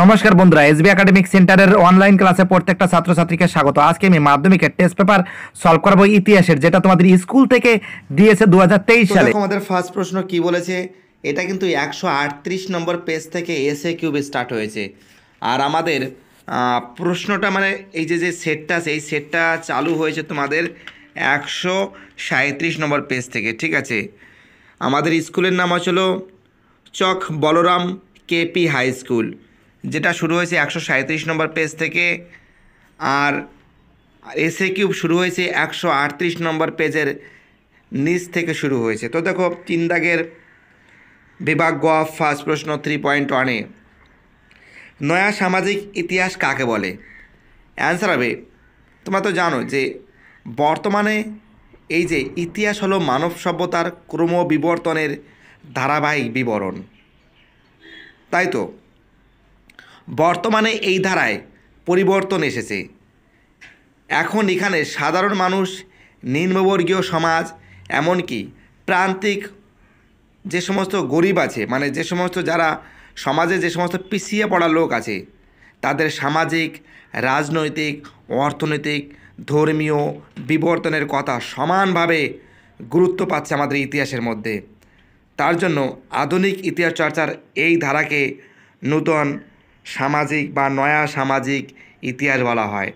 নমস্কার বন্ধুরা S B academic সেন্টারের অনলাইন ক্লাসে প্রত্যেকটা ছাত্রছাত্রীকে স্বাগত আজকে আমি মাধ্যমিকের টেস্ট পেপার সলভ করবো ইতিহাসের যেটা তোমাদের স্কুল থেকে দিয়েছে দু সালে আমাদের ফার্স্ট প্রশ্ন কি বলেছে এটা কিন্তু একশো নম্বর পেজ থেকে এসএ কিউব স্টার্ট হয়েছে আর আমাদের প্রশ্নটা মানে এই যে যে সেটটা আছে এই সেটটা চালু হয়েছে তোমাদের একশো নম্বর পেজ থেকে ঠিক আছে আমাদের স্কুলের নাম হচ্ছিল Chak Balaram KP high school যেটা শুরু হয়েছে একশো সাঁত্রিশ নম্বর পেজ থেকে আর এসে কিউব শুরু হয়েছে একশো আটত্রিশ নম্বর পেজের নিচ থেকে শুরু হয়েছে তো দেখো তিন দাগের বিভাগ গ ফার্স্ট প্রশ্ন থ্রি পয়েন্ট ওয়ানে নয়া সামাজিক ইতিহাস কাকে বলে অ্যান্সার হবে তোমরা তো জানো যে বর্তমানে এই যে ইতিহাস হলো মানব সভ্যতার ক্রমবিবর্তনের ধারাবাহিক বিবরণ তাই তো বর্তমানে এই ধারায় পরিবর্তন এসেছে এখন এখানে সাধারণ মানুষ নিম্নবর্গীয় সমাজ এমনকি প্রান্তিক যে সমস্ত গরিব আছে মানে যে সমস্ত যারা সমাজে যে সমস্ত পিছিয়ে পড়া লোক আছে তাদের সামাজিক রাজনৈতিক অর্থনৈতিক ধর্মীয় বিবর্তনের কথা সমানভাবে গুরুত্ব পাচ্ছে আমাদের ইতিহাসের মধ্যে তার জন্য আধুনিক ইতিহাস চর্চার এই ধারাকে নূতন সামাজিক বা নয়া সামাজিক ইতিহাস বলা হয়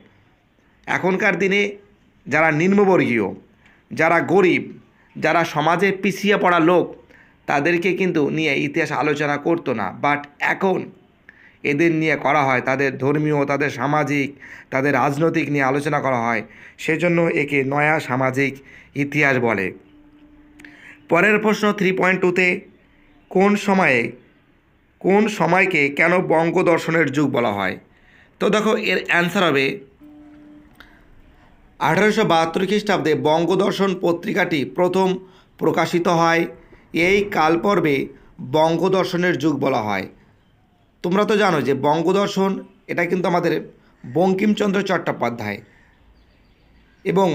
এখনকার দিনে যারা নিম্নবর্গীয় যারা গরিব যারা সমাজে পিছিয়ে পড়া লোক তাদেরকে কিন্তু নিয়ে ইতিহাস আলোচনা করতো না বাট এখন এদের নিয়ে করা হয় তাদের ধর্মীয় তাদের সামাজিক তাদের রাজনৈতিক নিয়ে আলোচনা করা হয় সেজন্য একে নয়া সামাজিক ইতিহাস বলে পরের প্রশ্ন থ্রি পয়েন্ট টুতে কোন সময়ে কোন সময়কে কেন বঙ্গ দর্শনের যুগ বলা হয় তো দেখো এর অ্যান্সার হবে আঠারোশো বাহাত্তর খ্রিস্টাব্দে বঙ্গদর্শন পত্রিকাটি প্রথম প্রকাশিত হয় এই কালপর্বে বঙ্গদর্শনের যুগ বলা হয় তোমরা তো জানো যে বঙ্গদর্শন এটা কিন্তু আমাদের বঙ্কিমচন্দ্র চট্টোপাধ্যায় এবং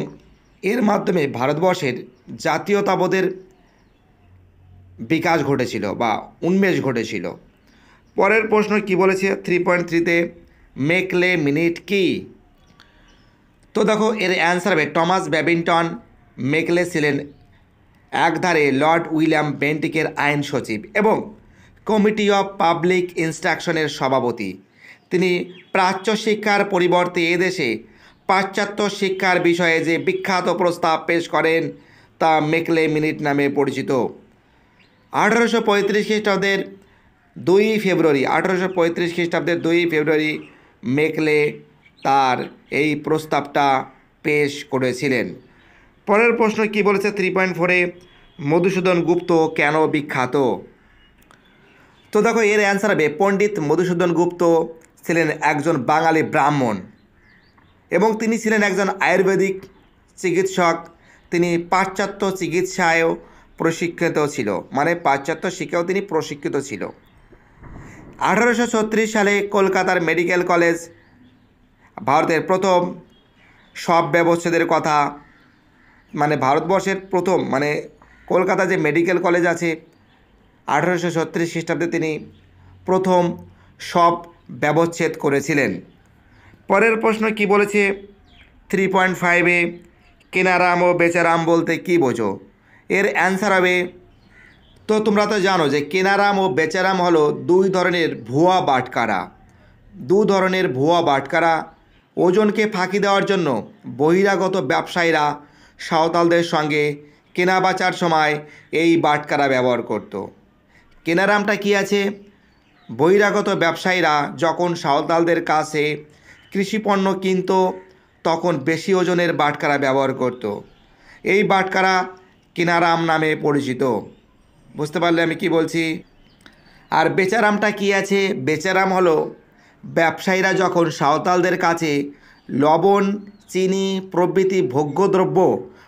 এর মাধ্যমে ভারতবর্ষের জাতীয়তাবোধের বিকাশ ঘটেছিল বা উন্মেষ ঘটেছিল পরের প্রশ্ন কি বলেছে থ্রি পয়েন্ট থ্রিতে মেকলে মিনিট কি তো দেখো এর অ্যান্সার হবে টমাস ব্যাবিন্টন মেকলে ছিলেন একধারে লর্ড উইলিয়াম বেন্টিকের আইন সচিব এবং কমিটি অফ পাবলিক ইনস্ট্রাকশনের সভাপতি তিনি প্রাচ্য শিক্ষার পরিবর্তে এদেশে পাশ্চাত্য শিক্ষার বিষয়ে যে বিখ্যাত প্রস্তাব পেশ করেন তা মেকলে মিনিট নামে পরিচিত আঠারোশো পঁয়ত্রিশ খ্রিস্টাব্দের দুই ফেব্রুয়ারি আঠেরোশো পঁয়ত্রিশ খ্রিস্টাব্দের দুই ফেব্রুয়ারি মেকলে তার এই প্রস্তাবটা পেশ করেছিলেন পরের প্রশ্ন কি বলেছে থ্রি পয়েন্ট ফোরে মধুসূদন গুপ্ত কেন বিখ্যাত তো দেখো এর অ্যান্সার হবে পণ্ডিত মধুসূদন গুপ্ত ছিলেন একজন বাঙালি ব্রাহ্মণ এবং তিনি ছিলেন একজন আয়ুর্বেদিক চিকিৎসক তিনি পাশ্চাত্য চিকিৎসায়ও প্রশিক্ষিত ছিল মানে পাশ্চাত্য শিক্ষাও তিনি প্রশিক্ষিত ছিল আঠারোশো সালে কলকাতার মেডিকেল কলেজ ভারতের প্রথম সব ব্যবচ্ছেদের কথা মানে ভারতবর্ষের প্রথম মানে কলকাতা যে মেডিকেল কলেজ আছে আঠারোশো ছত্রিশ খ্রিস্টাব্দে তিনি প্রথম সব ব্যবচ্ছেদ করেছিলেন পরের প্রশ্ন কি বলেছে থ্রি পয়েন্ট ফাইভে কেনারাম ও বেচারাম বলতে কি বোঝো এর অ্যান্সার হবে তো তোমরা তো জানো যে কেনারাম ও বেচারাম হলো দুই ধরনের ভুয়া বাটকারা দু ধরনের ভুয়া বাটকারা ওজনকে ফাঁকি দেওয়ার জন্য বহিরাগত ব্যবসায়ীরা সাঁওতালদের সঙ্গে কেনা বাচার সময় এই বাটকারা ব্যবহার করত। কেনারামটা কি আছে বহিরাগত ব্যবসায়ীরা যখন সাঁওতালদের কাছে কৃষিপণ্য কিনত তখন বেশি ওজনের বাটকারা ব্যবহার করত। এই বাটকারা কেনারাম নামে পরিচিত বুঝতে পারলে আমি কি বলছি আর বেচারামটা কি আছে বেচারাম হলো ব্যবসায়ীরা যখন সাঁওতালদের কাছে লবণ চিনি প্রভৃতি ভোগ্যদ্রব্য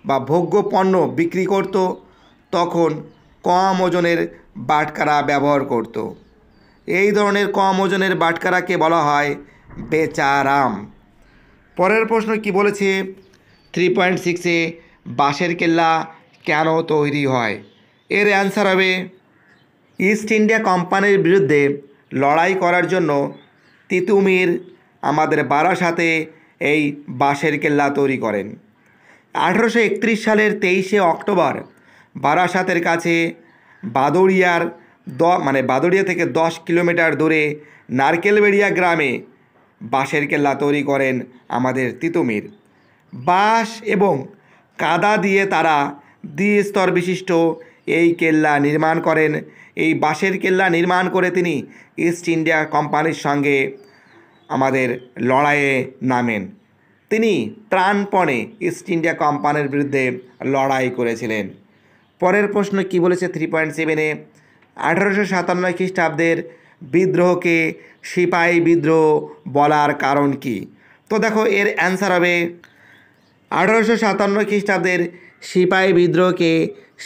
বা ভোগ্য পণ্য বিক্রি করত তখন কম ওজনের বাটকারা ব্যবহার করত। এই ধরনের কম ওজনের বাটকারাকে বলা হয় বেচারাম পরের প্রশ্ন কি বলেছে থ্রি পয়েন্ট সিক্সে বাঁশের কেল্লা কেন তৈরি হয় এর অ্যান্সার হবে ইস্ট ইন্ডিয়া কোম্পানির বিরুদ্ধে লড়াই করার জন্য তিতুমির আমাদের বারাসাতে এই বাঁশের কেল্লা তৈরি করেন আঠেরোশো সালের তেইশে অক্টোবর বারাসাতের কাছে বাদড়িয়ার দ মানে বাদড়িয়া থেকে দশ কিলোমিটার দূরে নারকেলবেড়িয়া গ্রামে বাঁশের কেল্লা তৈরি করেন আমাদের তিতুমির বাঁশ এবং কাদা দিয়ে তারা দ্বিস্তর বিশিষ্ট এই কেল্লা নির্মাণ করেন এই বাঁশের কেল্লা নির্মাণ করে তিনি ইস্ট ইন্ডিয়া কোম্পানির সঙ্গে আমাদের লড়াইয়ে নামেন তিনি প্রাণপণে ইস্ট ইন্ডিয়া কোম্পানির বিরুদ্ধে লড়াই করেছিলেন পরের প্রশ্ন কি বলেছে থ্রি পয়েন্ট সেভেনে আঠারোশো সাতান্ন খ্রিস্টাব্দের বিদ্রোহকে সিপাহী বিদ্রোহ বলার কারণ কি তো দেখো এর অ্যান্সার হবে আঠারোশো সাতান্ন খ্রিস্টাব্দের সিপাহী বিদ্রোহকে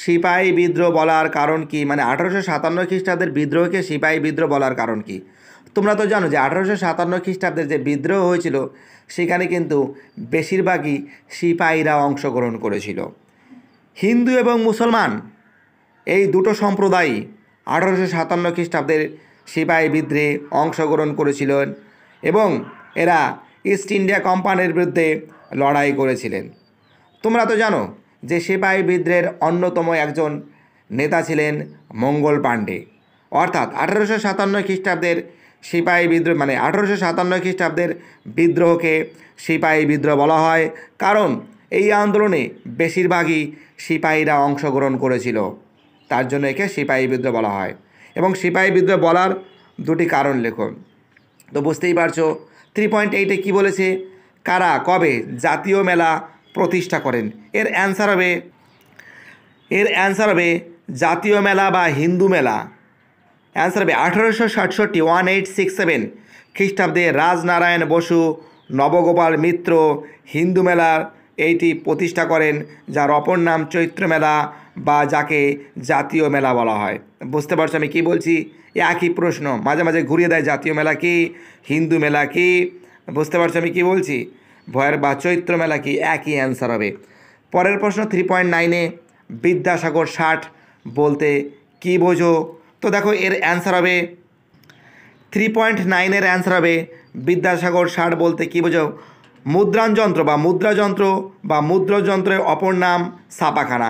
সিপাহী বিদ্রোহ বলার কারণ কি মানে আঠারোশো সাতান্ন খ্রিস্টাব্দের বিদ্রোহকে সিপাহী বিদ্রোহ বলার কারণ কি তোমরা তো জানো যে আঠারোশো সাতান্ন খ্রিস্টাব্দের যে বিদ্রোহ হয়েছিল সেখানে কিন্তু বেশিরভাগই সিপাহীরা অংশগ্রহণ করেছিল হিন্দু এবং মুসলমান এই দুটো সম্প্রদায়ই আঠারোশো সাতান্ন খ্রিস্টাব্দের সিপাহী বিদ্রোহে অংশগ্রহণ করেছিলেন এবং এরা ইস্ট ইন্ডিয়া কোম্পানির বিরুদ্ধে লড়াই করেছিলেন তোমরা তো জানো যে সিপাহী বিদ্রোহের অন্যতম একজন নেতা ছিলেন মঙ্গল পাণ্ডে অর্থাৎ আঠারোশো সাতান্ন খ্রিস্টাব্দের সিপাহী বিদ্রোহ মানে আঠারোশো সাতান্ন খ্রিস্টাব্দের বিদ্রোহকে সিপাহী বিদ্রোহ বলা হয় কারণ এই আন্দোলনে বেশিরভাগই সিপাহীরা অংশগ্রহণ করেছিল তার জন্য একে সিপাহী বিদ্রোহ বলা হয় এবং সিপাহী বিদ্রোহ বলার দুটি কারণ লেখো তো বুঝতেই পারছো থ্রি পয়েন্ট এইটে কী বলেছে কারা কবে জাতীয় মেলা প্রতিষ্ঠা করেন এর অ্যান্সার হবে এর অ্যান্সার হবে জাতীয় মেলা বা হিন্দু মেলা অ্যান্সার হবে আঠেরোশো সাতষট্টি ওয়ান এইট সিক্স সেভেন খ্রিস্টাব্দে রাজনারায়ণ বসু নবগোপাল মিত্র হিন্দু মেলার এইটি প্রতিষ্ঠা করেন যার অপর নাম চৈত্র মেলা বা যাকে জাতীয় মেলা বলা হয় বুঝতে পারছো আমি কি বলছি একই প্রশ্ন মাঝে মাঝে ঘুরিয়ে দেয় জাতীয় মেলা কি হিন্দু মেলা কি বুঝতে পারছো আমি কি বলছি ভয়ের বা চৈত্র মেলা কি একই অ্যান্সার হবে পরের প্রশ্ন থ্রি পয়েন্ট নাইনে বিদ্যাসাগর ষাট বলতে কি বোঝো তো দেখো এর অ্যান্সার হবে থ্রি পয়েন্ট নাইনের অ্যান্সার হবে বিদ্যাসাগর ষাট বলতে কি বোঝো মুদ্রাণযন্ত্র বা মুদ্রাযন্ত্র বা মুদ্রযন্ত্রের অপর নাম সাপাখানা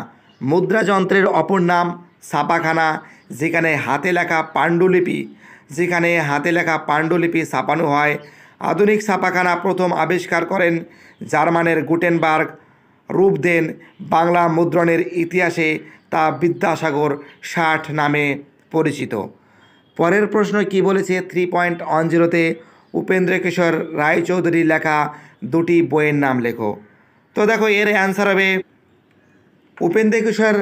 মুদ্রাযন্ত্রের অপর নাম সাপাখানা যেখানে হাতে লেখা পাণ্ডুলিপি যেখানে হাতে লেখা পাণ্ডুলিপি ছাপানো হয় আধুনিক ছাপাখানা প্রথম আবিষ্কার করেন জার্মানের গুটেনবার্গ রূপ দেন বাংলা মুদ্রণের ইতিহাসে তা বিদ্যাসাগর ষাট নামে পরিচিত পরের প্রশ্ন কি বলেছে থ্রি পয়েন্ট ওয়ান জিরোতে উপেন্দ্রকিশোর রায়চৌধুরীর লেখা দুটি বইয়ের নাম লেখো তো দেখো এর অ্যান্সার হবে উপেন্দ্রকিশোর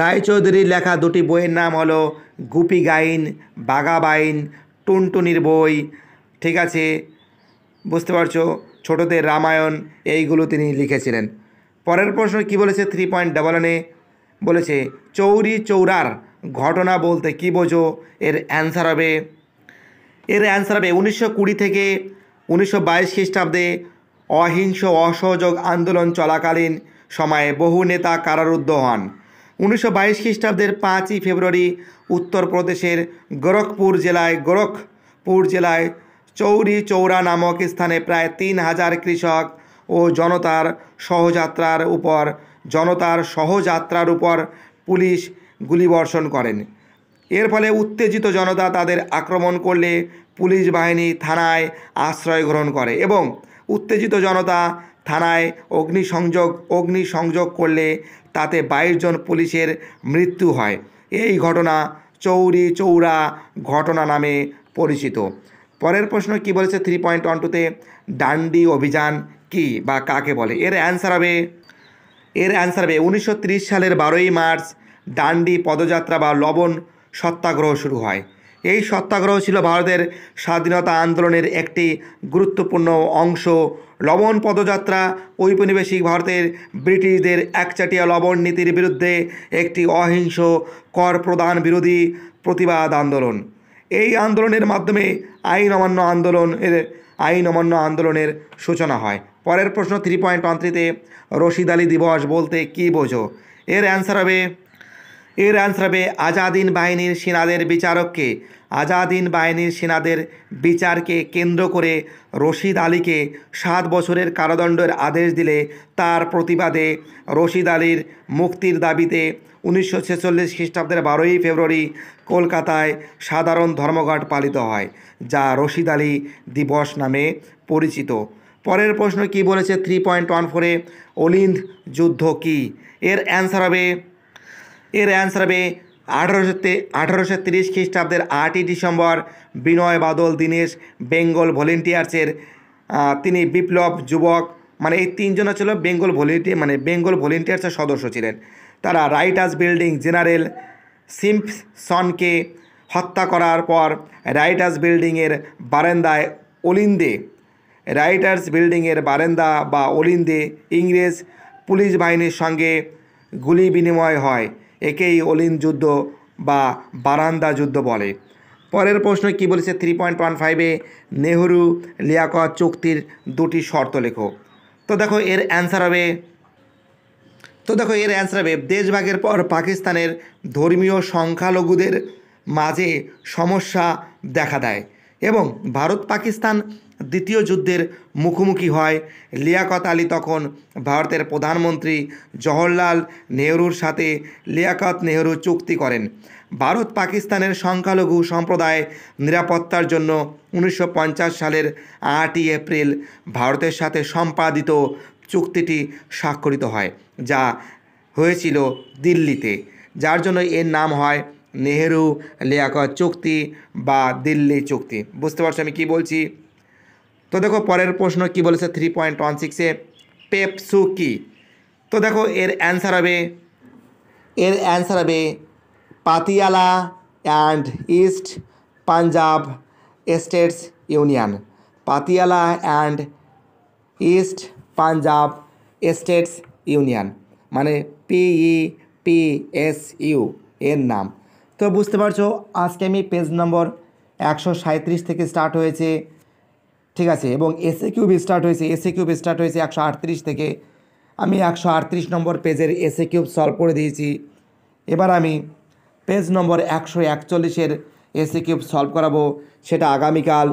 রায়চৌধুরীর লেখা দুটি বইয়ের নাম হলো গুপি গাইন বাগাবাইন টুনটুনির বই ঠিক আছে বুঝতে পারছো ছোটোদের রামায়ণ এইগুলো তিনি লিখেছিলেন পরের প্রশ্ন কি বলেছে থ্রি পয়েন্ট ডাবল এনে বলেছে চৌরি চৌরার ঘটনা বলতে কি বোঝো এর অ্যান্সার হবে এর অ্যান্সার হবে উনিশশো কুড়ি থেকে উনিশশো বাইশ খ্রিস্টাব্দে অহিংস অসহযোগ আন্দোলন চলাকালীন সময়ে বহু নেতা কারারুদ্ধ হন উনিশশো বাইশ খ্রিস্টাব্দের পাঁচই ফেব্রুয়ারি উত্তরপ্রদেশের গোরখপুর জেলায় গোরখপুর জেলায় চৌরি চৌরা নামক স্থানে প্রায় তিন হাজার কৃষক ও জনতার সহযাত্রার উপর জনতার সহযাত্রার উপর পুলিশ গুলিবর্ষণ করেন এর ফলে উত্তেজিত জনতা তাদের আক্রমণ করলে পুলিশ বাহিনী থানায় আশ্রয় গ্রহণ করে এবং উত্তেজিত জনতা থানায় অগ্নিসংযোগ অগ্নিসংযোগ করলে তাতে বাইশ জন পুলিশের মৃত্যু হয় এই ঘটনা চৌরি চৌরা ঘটনা নামে পরিচিত পরের প্রশ্ন কি বলেছে থ্রি পয়েন্ট ওয়ান টুতে ডান্ডি অভিযান কি বা কাকে বলে এর অ্যান্সার হবে এর অ্যান্সার হবে উনিশশো সালের বারোই মার্চ ডান্ডি পদযাত্রা বা লবণ সত্যাগ্রহ শুরু হয় এই সত্যাগ্রহ ছিল ভারতের স্বাধীনতা আন্দোলনের একটি গুরুত্বপূর্ণ অংশ লবণ পদযাত্রা ঔপনিবেশিক ভারতের ব্রিটিশদের একচাটিয়া লবণ নীতির বিরুদ্ধে একটি অহিংস কর প্রদান বিরোধী প্রতিবাদ আন্দোলন এই আন্দোলনের মাধ্যমে আইন অমান্য আন্দোলন এর আইন অমান্য আন্দোলনের সূচনা হয় পরের প্রশ্ন থ্রি পয়েন্ট থ্রিতে রশিদ আলী দিবস বলতে কী বোঝো এর অ্যান্সার হবে এর আনসার হবে আজাদিন বাহিনীর সেনাদের বিচারককে আজাদিন বাহিনীর সেনাদের বিচারকে কেন্দ্র করে রশিদ আলীকে সাত বছরের কারাদণ্ডের আদেশ দিলে তার প্রতিবাদে রশিদ আলীর মুক্তির দাবিতে উনিশশো ছেচল্লিশ খ্রিস্টাব্দের বারোই ফেব্রুয়ারি কলকাতায় সাধারণ ধর্মঘট পালিত হয় যা রশিদ আলী দিবস নামে পরিচিত পরের প্রশ্ন কি বলেছে থ্রি পয়েন্ট ওয়ান ফোরে অলিন্দ যুদ্ধ কি এর অ্যান্সার হবে এর অ্যান্সার হবে আঠারোশো আঠারোশো তিরিশ খ্রিস্টাব্দের আটই ডিসেম্বর বিনয় বাদল দীনেশ বেঙ্গল ভলেন্টিয়ার্সের তিনি বিপ্লব যুবক মানে এই তিনজনা ছিল বেঙ্গল ভলেন্টি মানে বেঙ্গল ভলেন্টিয়ার্সের সদস্য ছিলেন তারা রাইটার্স বিল্ডিং জেনারেল সিম্পসনকে হত্যা করার পর রাইটার্স বিল্ডিংয়ের বারেন্দায় অলিন্দে রাইটার্স বিল্ডিংয়ের বারেন্দা বা অলিন্দে ইংরেজ পুলিশ বাহিনীর সঙ্গে গুলি বিনিময় হয় একেই অলিন যুদ্ধ বা বারান্দা যুদ্ধ বলে পরের প্রশ্ন কি বলেছে থ্রি পয়েন্ট ওয়ান ফাইভে নেহরু লিয়াক চুক্তির দুটি শর্ত লেখো তো দেখো এর অ্যান্সার হবে তো দেখো এর অ্যান্সার হবে দেশভাগের পর পাকিস্তানের ধর্মীয় সংখ্যালঘুদের মাঝে সমস্যা দেখা দেয় এবং ভারত পাকিস্তান দ্বিতীয় যুদ্ধের মুখোমুখি হয় লিয়াকত আলী তখন ভারতের প্রধানমন্ত্রী জওহরলাল নেহরুর সাথে লিয়াকত নেহরু চুক্তি করেন ভারত পাকিস্তানের সংখ্যালঘু সম্প্রদায় নিরাপত্তার জন্য উনিশশো সালের আটই এপ্রিল ভারতের সাথে সম্পাদিত চুক্তিটি স্বাক্ষরিত হয় যা হয়েছিল দিল্লিতে যার জন্য এর নাম হয় নেহেরু লিয়াকত চুক্তি বা দিল্লি চুক্তি বুঝতে পারছো আমি কি বলছি তো দেখো পরের প্রশ্ন কি বলেছে থ্রি পয়েন্ট ওয়ান সিক্সে পেপসু কি তো দেখো এর অ্যান্সার হবে এর অ্যান্সার হবে Patiala and East Punjab States Union Patiala and East Punjab States Union মানে পিই পি এস ইউ এর নাম তো বুঝতে পারছো আজকে আমি পেজ নম্বর একশো সাঁত্রিশ থেকে স্টার্ট হয়েছে ঠিক আছে এবং এসএ কিউব স্টার্ট হয়েছে এসএ কিউব স্টার্ট হয়েছে একশো আটত্রিশ থেকে আমি একশো আটত্রিশ নম্বর পেজের এসএ কিউব সলভ করে দিয়েছি এবার আমি পেজ নম্বর একশো একচল্লিশের এসএ কিউব সলভ করাবো সেটা আগামীকাল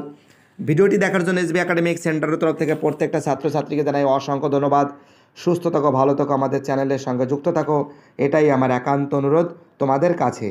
ভিডিওটি দেখার জন্য এসবি একাডেমিক সেন্টারের তরফ থেকে প্রত্যেকটা ছাত্রছাত্রীকে জানাই অসংখ্য ধন্যবাদ সুস্থ থাকো ভালো থাকো আমাদের চ্যানেলের সঙ্গে যুক্ত থাকো এটাই আমার একান্ত অনুরোধ তোমাদের কাছে